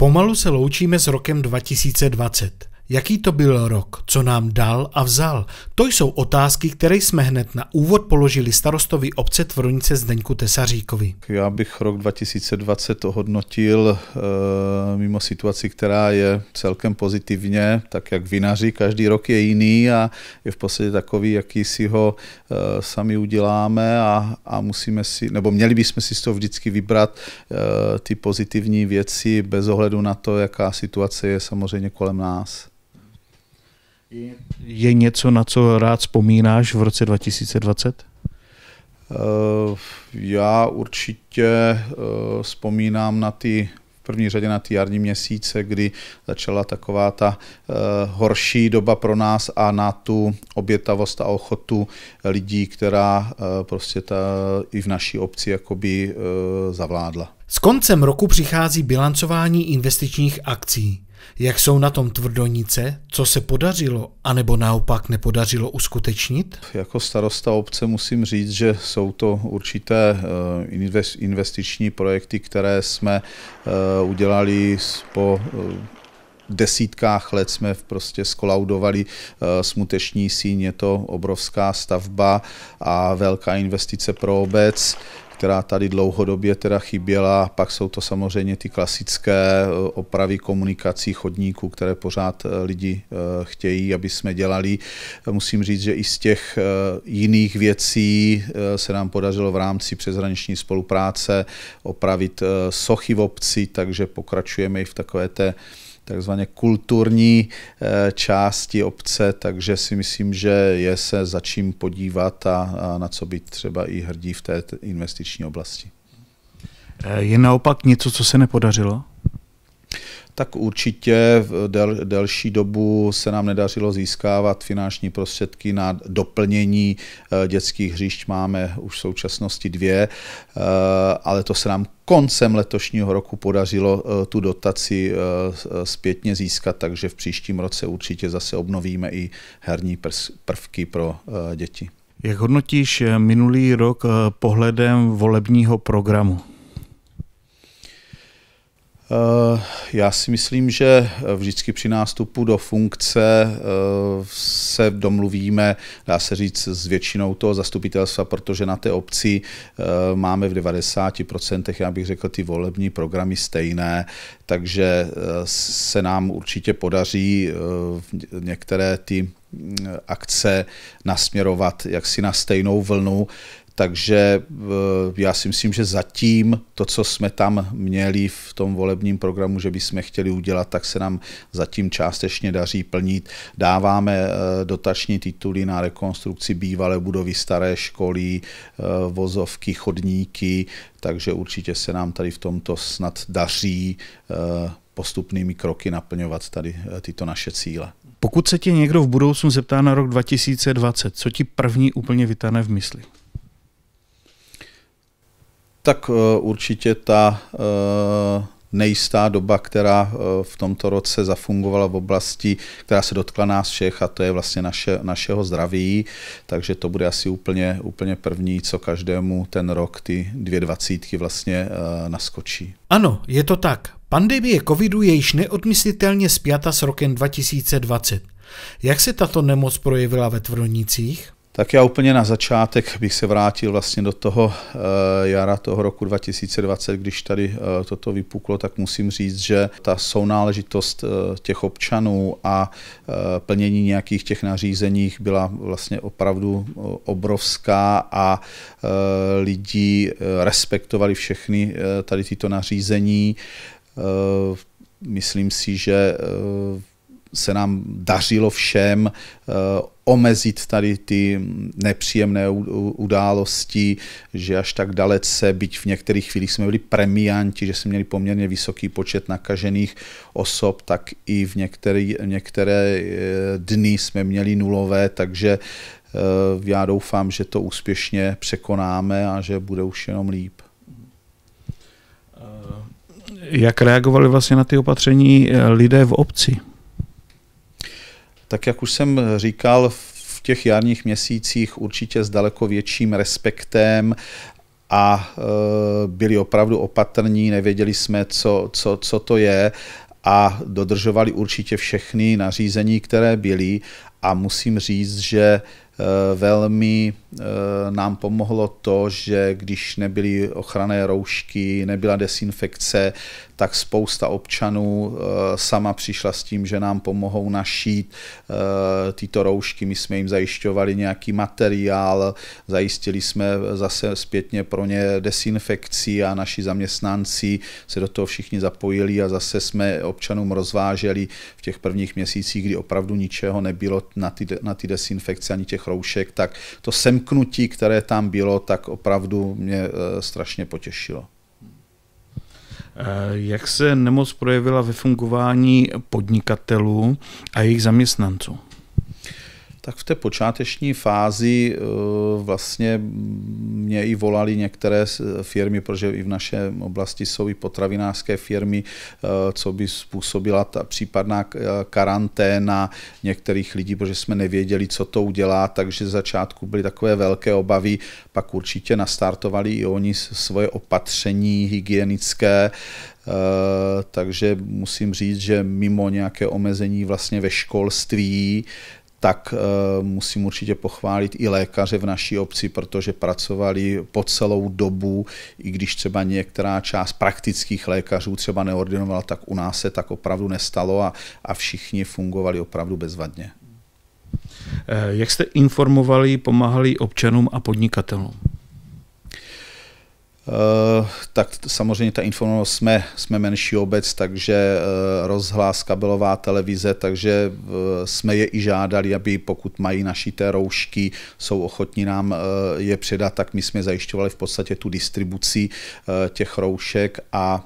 Pomalu se loučíme s rokem 2020. Jaký to byl rok, co nám dal a vzal? To jsou otázky, které jsme hned na úvod položili starostovi obce Tvrnice Zdeňku Tesaříkovi. Já bych rok 2020 hodnotil eh, mimo situaci, která je celkem pozitivně, tak jak vinaři, každý rok je jiný a je v podstatě takový, jaký si ho eh, sami uděláme a, a musíme si, nebo měli bychom si z toho vždycky vybrat eh, ty pozitivní věci bez ohledu na to, jaká situace je samozřejmě kolem nás. Je něco, na co rád vzpomínáš v roce 2020? Eh, já určitě eh, vzpomínám na ty první řadě na ty jarní měsíce, kdy začala taková ta eh, horší doba pro nás a na tu obětavost a ochotu lidí, která prostě ta, i v naší obci jakoby zavládla. S koncem roku přichází bilancování investičních akcí. Jak jsou na tom tvrdonice, Co se podařilo, anebo naopak nepodařilo uskutečnit? Jako starosta obce musím říct, že jsou to určité eh, investiční projekty, které jsme eh, udělali po eh, desítkách let jsme prostě skolaudovali smuteční síň, je to obrovská stavba a velká investice pro obec která tady dlouhodobě teda chyběla. Pak jsou to samozřejmě ty klasické eh, opravy komunikací chodníků, které pořád eh, lidi eh, chtějí, aby jsme dělali. Musím říct, že i z těch jiných věcí se nám podařilo v rámci přeshraniční spolupráce opravit sochy v obci, takže pokračujeme i v takové té takzvaně kulturní eh, části obce, takže si myslím, že je se za čím podívat a, na co být třeba i hrdí v té investiční oblasti. Eh, je naopak něco, co se nepodařilo? Tak určitě v del, delší dobu se nám nedařilo získávat finanční prostředky na doplnění eh, dětských hřišť. Máme už v současnosti dvě, ale to se nám koncem letošního roku podařilo eh, tu dotaci eh, eh, zpětně získat, takže v příštím roce určitě zase obnovíme i herní prvky pro děti. Jak hodnotíš minulý rok pohledem volebního programu? Eh, já si myslím, že eh, vždycky při nástupu do funkce eh, se domluvíme, dá se říct, s většinou toho zastupitelstva, protože na té obci máme v 90%, já bych řekl, ty volební programy stejné, takže se nám určitě podaří některé ty mm, akce nasměrovat jaksi na stejnou vlnu. Takže eh, já si myslím, že zatím to, co jsme tam měli v tom volebním programu, že bychom chtěli udělat, tak se nám zatím částečně daří plnit. Dáváme eh, dotační tituly na rekonstrukci bývalé budovy staré školy, eh, vozovky, chodníky, takže určitě se nám tady v tomto snad daří postupnými kroky naplňovat tady tyto naše cíle. Pokud se tě někdo v budoucnu zeptá na rok 2020, co ti první úplně vytane v mysli? tak eh, určitě ta eh, nejistá doba, která eh, v tomto roce zafungovala v oblasti, která se dotkla nás všech a to je vlastně naše, našeho zdraví, takže to bude asi úplně, úplně první, co každému ten rok ty dvě dvacítky vlastně naskočí. Ano, je to tak. Pandemie covidu je již neodmyslitelně spjata s rokem 2020. Jak se tato nemoc projevila ve Tvrdonicích? Tak já úplně na začátek bych se vrátil vlastně do toho eh, jara toho roku 2020, když tady eh, toto vypuklo, tak musím říct, že ta sounáležitost eh, těch občanů a plnění nějakých těch nařízeních byla vlastně opravdu obrovská a lidi respektovali všechny tady tyto nařízení. Myslím si, že se nám dařilo všem eh, omezit tady ty nepříjemné události, že až tak dalece, byť v některých chvílích jsme byli premianti, že jsme měli poměrně vysoký počet nakažených osob, tak i v některé, některé eh, dny jsme měli nulové, takže eh, já doufám, že to úspěšně překonáme a že bude už jenom líp. Jak reagovali vlastně na ty opatření lidé v obci? tak jak už jsem říkal, v těch jarních měsících určitě s daleko větším respektem a e, byli opravdu opatrní, nevěděli jsme, co, co, co to je a dodržovali určitě všechny nařízení, které byly a musím říct, že Eh, velmi eh, nám pomohlo to, že když nebyly ochranné roušky, nebyla desinfekce, tak spousta občanů eh, sama přišla s tím, že nám pomohou našít tyto roušky. My jsme jim zajišťovali nějaký materiál, zajistili jsme zase zpětně pro ně desinfekci a naši zaměstnanci se do toho všichni zapojili a zase jsme občanům rozváželi v těch prvních měsících, kdy opravdu ničeho nebylo na ty, na ty desinfekce ani těch Chroušek, tak to semknutí, které tam bylo, tak opravdu mě eh, strašně potěšilo. Eh, jak se nemoc projevila ve fungování podnikatelů a jejich zaměstnanců? tak v té počáteční fázi eh, vlastně mě i volali některé eh, firmy, protože i v naší oblasti jsou i potravinářské firmy, eh, co by způsobila ta případná karanténa některých lidí, protože jsme nevěděli, co to udělá, takže z začátku byly takové velké obavy, pak určitě nastartovali i oni svoje opatření hygienické, takže musím říct, že mimo nějaké omezení vlastně ve školství, tak eh, musím určitě pochválit i lékaře v naší obci, protože pracovali po celou dobu, i když třeba některá část praktických lékařů třeba neordinovala, tak u nás se tak opravdu nestalo a, a všichni fungovali opravdu bezvadně. Eh, jak jste informovali, pomáhali občanům a podnikatelům? Eh, tak samozřejmě ta informovanost jsme, jsme menší obec, takže eh, rozhlas, kabelová televize, takže eh, jsme je i žádali, aby pokud mají té roušky, jsou ochotní nám je předat, tak my jsme zajišťovali v podstatě tu distribuci těch roušek a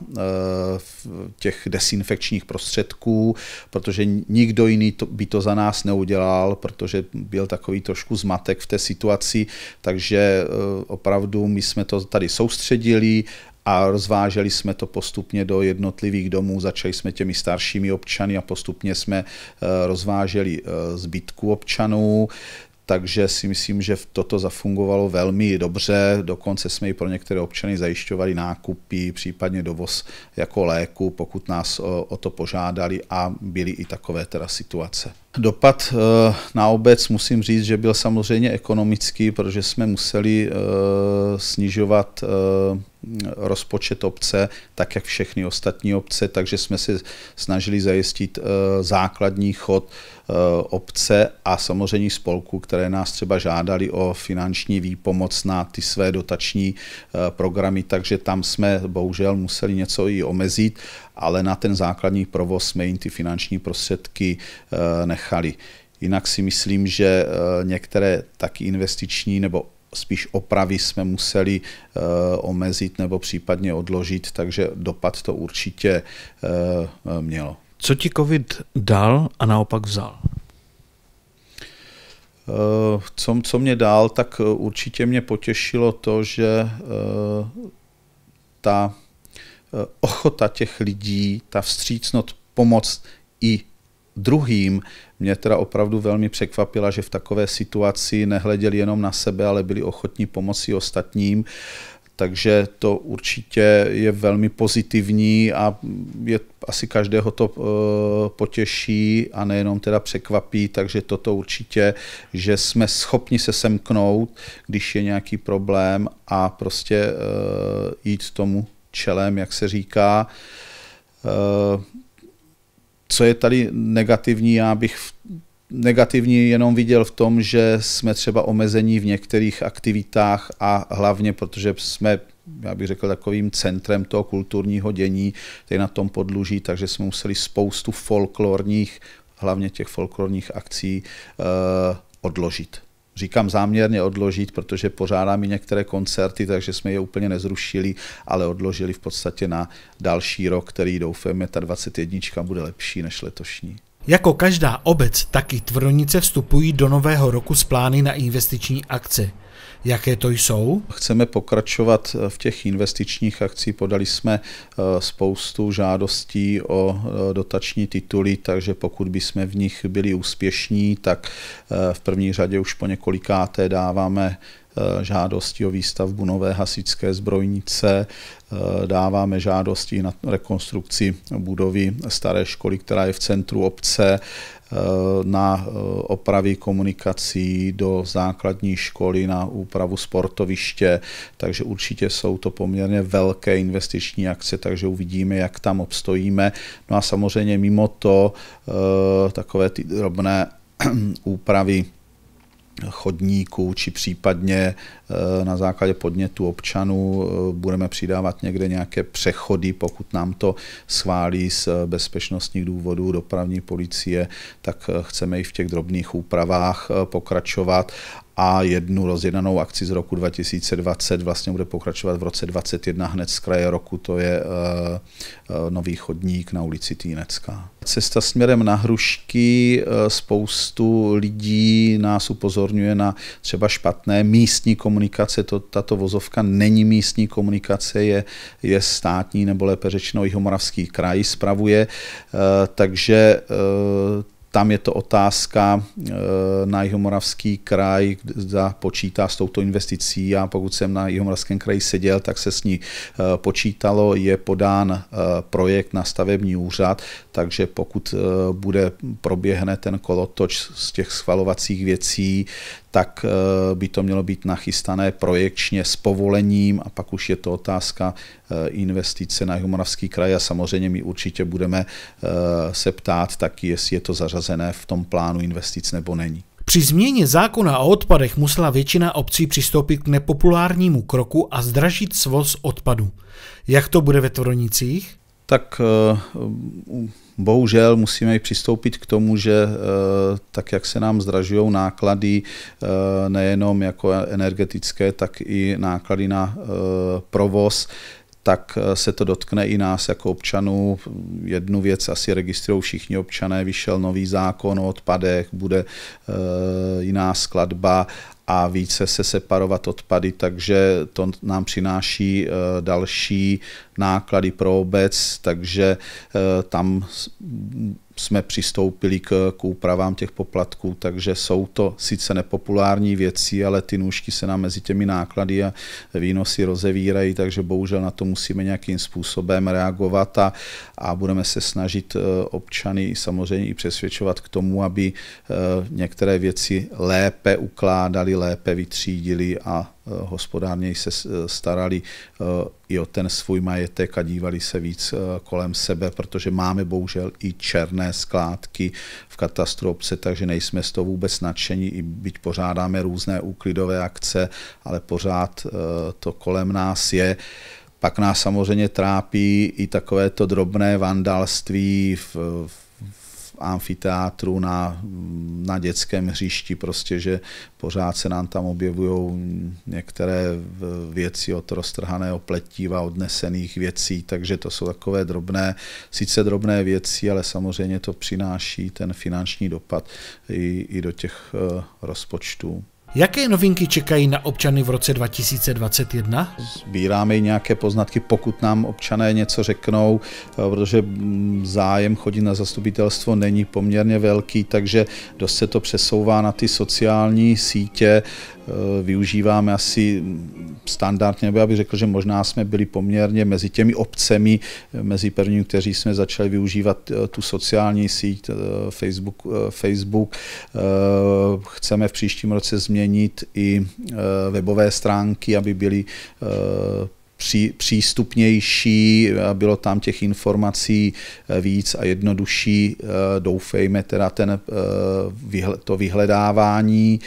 těch desinfekčních prostředků, protože nikdo jiný to, by to za nás neudělal, protože byl takový trošku zmatek v té situaci, takže opravdu my jsme to tady soustředili soustředili a rozváželi jsme to postupně do jednotlivých domů. Začali jsme těmi staršími občany a postupně jsme eh, rozváželi eh, zbytku občanů. Takže si myslím, že toto zafungovalo velmi dobře. Dokonce jsme i pro některé občany zajišťovali nákupy, případně dovoz jako léku, pokud nás o to požádali a byly i takové teda situace. Dopad eh, na obec musím říct, že byl samozřejmě ekonomický, protože jsme museli eh, snižovat eh, rozpočet obce, tak jak všechny ostatní obce, takže jsme se snažili zajistit základní chod obce a samozřejmě spolků, které nás třeba žádali o finanční výpomoc na ty své dotační programy, takže tam jsme bohužel museli něco i omezit ale na ten základní provoz jsme jim ty finanční prostředky eh, nechali. Jinak si myslím, že eh, některé taky investiční nebo spíš opravy jsme museli eh, omezit nebo případně odložit, takže dopad to určitě mělo. Co ti COVID dal a naopak vzal? co, co mě dal, tak určitě mě potěšilo to, že ta Eh, ochota těch lidí, ta vstřícnost pomoc i druhým mě teda opravdu velmi překvapila, že v takové situaci nehleděli jenom na sebe, ale byli ochotní pomoci ostatním. Takže to určitě je velmi pozitivní a je, asi každého to e, potěší a nejenom teda překvapí, takže toto určitě, že jsme schopni se semknout, když je nějaký problém a prostě e, jít tomu čelem, jak se říká. Eh, co je tady negativní, já bych negativní jenom viděl v tom, že jsme třeba omezení v některých aktivitách a hlavně protože jsme já bych řekl, takovým centrem toho kulturního dění, který na tom podluží, takže jsme museli spoustu folklorních, hlavně těch folklorních akcí, eh, odložit říkám záměrně odložit, protože pořádám i některé koncerty, takže jsme je úplně nezrušili, ale odložili v podstatě na další rok, který doufáme, ta 21. bude lepší než letošní. Jako každá obec, taky Tvrdonice vstupují do nového roku s plány na investiční akce. Jaké to jsou? Chceme pokračovat eh, v těch investičních akcích. Podali jsme eh, spoustu žádostí o eh, dotační tituly, takže pokud by jsme v nich byli úspěšní, tak v první řadě už po několikáté dáváme Eh, žádostí o výstavbu nové hasičské zbrojnice, eh, dáváme žádosti na rekonstrukci budovy staré školy, která je v centru obce, eh, na opravy komunikací do základní školy, na úpravu sportoviště, takže určitě jsou to poměrně velké investiční akce, takže uvidíme, jak tam obstojíme. No a samozřejmě mimo to takové ty drobné úpravy chodníků, či případně eh, na základě podnětu občanů eh, budeme přidávat někde nějaké přechody, pokud nám to schválí z eh, bezpečnostních důvodů dopravní policie, tak chceme i v těch drobných úpravách pokračovat a jednu rozjednanou akci z roku 2020 vlastně bude pokračovat v roce 2021 hned z kraje roku, to je uh, nový chodník na ulici Týnecká. Cesta směrem na Hrušky, eh, spoustu lidí nás upozorňuje na třeba špatné místní komunikace, to, tato vozovka není místní komunikace, je, je státní nebo lépe řečeno jihomoravský kraj spravuje, uh, takže tam je to otázka e, na Jihomoravský kraj, kde počítá s touto investicí. a pokud jsem na Jihomoravském kraji seděl, tak se s ní e, počítalo. Je podán e, projekt na stavební úřad, takže pokud bude, proběhne ten kolotoč z těch schvalovacích věcí, tak eh, by to mělo být nachystané projekčně s povolením a pak už je to otázka eh, investice na Jihomoravský kraj a samozřejmě my určitě budeme eh, se ptát taky, jestli je to zařazené v tom plánu investic nebo není. Při změně zákona o odpadech musela většina obcí přistoupit k nepopulárnímu kroku a zdražit svoz odpadu. Jak to bude ve Tvronicích? tak eh, bohužel musíme i přistoupit k tomu, že eh, tak, jak se nám zdražují náklady eh, nejenom jako energetické, tak i náklady na provoz, tak se to dotkne i nás jako občanů. Jednu věc asi registrují všichni občané, vyšel nový zákon o odpadech, bude jiná skladba a více se separovat odpady, takže to nám přináší další náklady pro obec, takže eh, tam jsme přistoupili k, k úpravám těch poplatků, takže jsou to sice nepopulární věci, ale ty nůžky se nám mezi těmi náklady a výnosy rozevírají, takže bohužel na to musíme nějakým způsobem reagovat a, a budeme se snažit eh, občany samozřejmě i přesvědčovat k tomu, aby eh, některé věci lépe ukládali, lépe vytřídili a Eh, hospodárněji se eh, starali eh, i o ten svůj majetek a dívali se víc kolem sebe, protože máme bohužel i černé skládky v katastrofce, takže nejsme z toho vůbec nadšení, i byť pořádáme různé úklidové akce, ale pořád to kolem nás je. Pak nás samozřejmě trápí i takovéto drobné vandalství v, v amfiteátru, na, na dětském hřišti, prostě, že pořád se nám tam objevují některé věci od roztrhaného pletíva, odnesených věcí, takže to jsou takové drobné, sice drobné věci, ale samozřejmě to přináší ten finanční dopad i, i do těch eh, rozpočtů. Jaké novinky čekají na občany v roce 2021? Sbíráme nějaké poznatky, pokud nám občané něco řeknou, eh, protože mm, zájem chodit na zastupitelstvo není poměrně velký, takže dost se to přesouvá na ty sociální sítě, Eh, využíváme asi standardně, já bych řekl, že možná jsme byli poměrně mezi těmi obcemi, eh, mezi prvními, kteří jsme začali využívat eh, tu sociální síť Facebook. Facebook. Chceme v příštím roce změnit i webové stránky, aby byly přístupnější, bylo tam těch informací víc a jednodušší, doufejme teda ten, to vyhledávání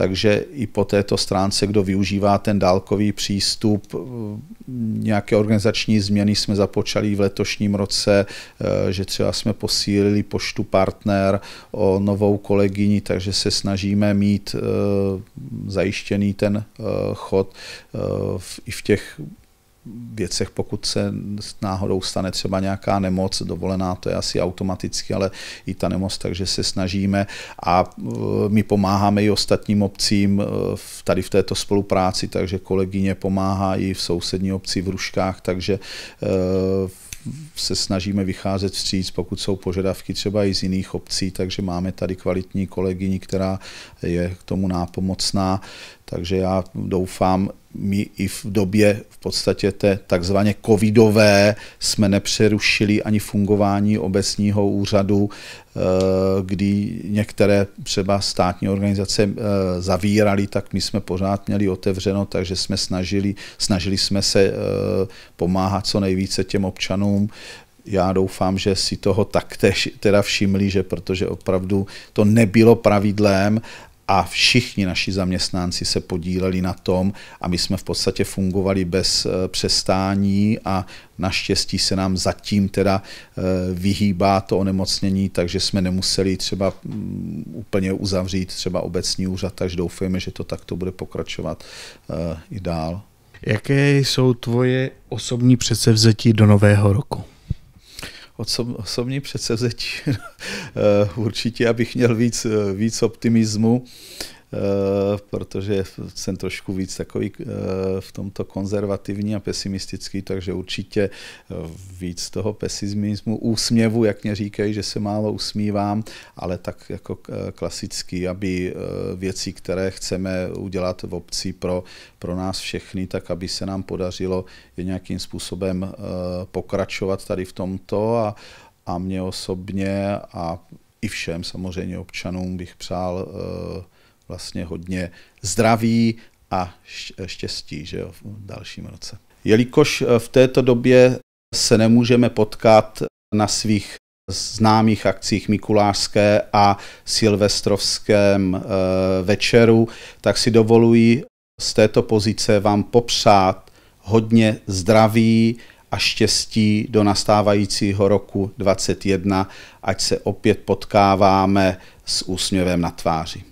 takže i po této stránce, kdo využívá ten dálkový přístup, eh, nějaké organizační změny jsme započali v letošním roce, eh, že třeba jsme posílili poštu partner o novou kolegyni, takže se snažíme mít eh, zajištěný ten chod i v těch věcech, pokud se náhodou stane třeba nějaká nemoc, dovolená, to je asi automaticky, ale i ta nemoc, takže se snažíme a e, my pomáháme i ostatním obcím e, tady v této spolupráci, takže kolegyně pomáhá i v sousední obci v Ruškách, takže e, se snažíme vycházet vstříc, pokud jsou požadavky třeba i z jiných obcí, takže máme tady kvalitní kolegyni, která je k tomu nápomocná. Takže já doufám, my i v době v podstatě té takzvaně covidové jsme nepřerušili ani fungování obecního úřadu, eh, kdy některé třeba státní organizace eh, zavíraly, tak my jsme pořád měli otevřeno, takže jsme snažili, snažili jsme se eh, pomáhat co nejvíce těm občanům, já doufám, že si toho taktéž teda všimli, že protože opravdu to nebylo pravidlem a všichni naši zaměstnanci se podíleli na tom a my jsme v podstatě fungovali bez eh, přestání a naštěstí se nám zatím teda eh, vyhýbá to onemocnění, takže jsme nemuseli třeba mm, úplně uzavřít třeba obecní úřad, takže doufujeme, že to takto bude pokračovat eh, i dál. Jaké jsou tvoje osobní předsevzetí do nového roku? osobní předsevzetí eh, určitě, abych měl víc, eh, víc optimismu Eh, protože jsem trošku víc takový eh, v tomto konzervativní a pesimistický, takže určitě eh, víc toho pesimismu, úsměvu, jak mě říkají, že se málo usmívám, ale tak jako klasický, aby věci, které chceme udělat v obci pro, pro nás všechny, tak aby se nám podařilo je nějakým způsobem pokračovat tady v tomto a, a mě osobně a i všem samozřejmě občanům bych přál uh, vlastně hodně zdraví a štěstí že jo, v dalším roce. Jelikož eh, v této době se nemůžeme potkat na svých známých akcích Mikulářské a Silvestrovském eh, večeru, tak si dovoluji z této pozice vám popřát hodně zdraví a štěstí do nastávajícího roku 2021, ať se opět potkáváme s úsměvem na tváři.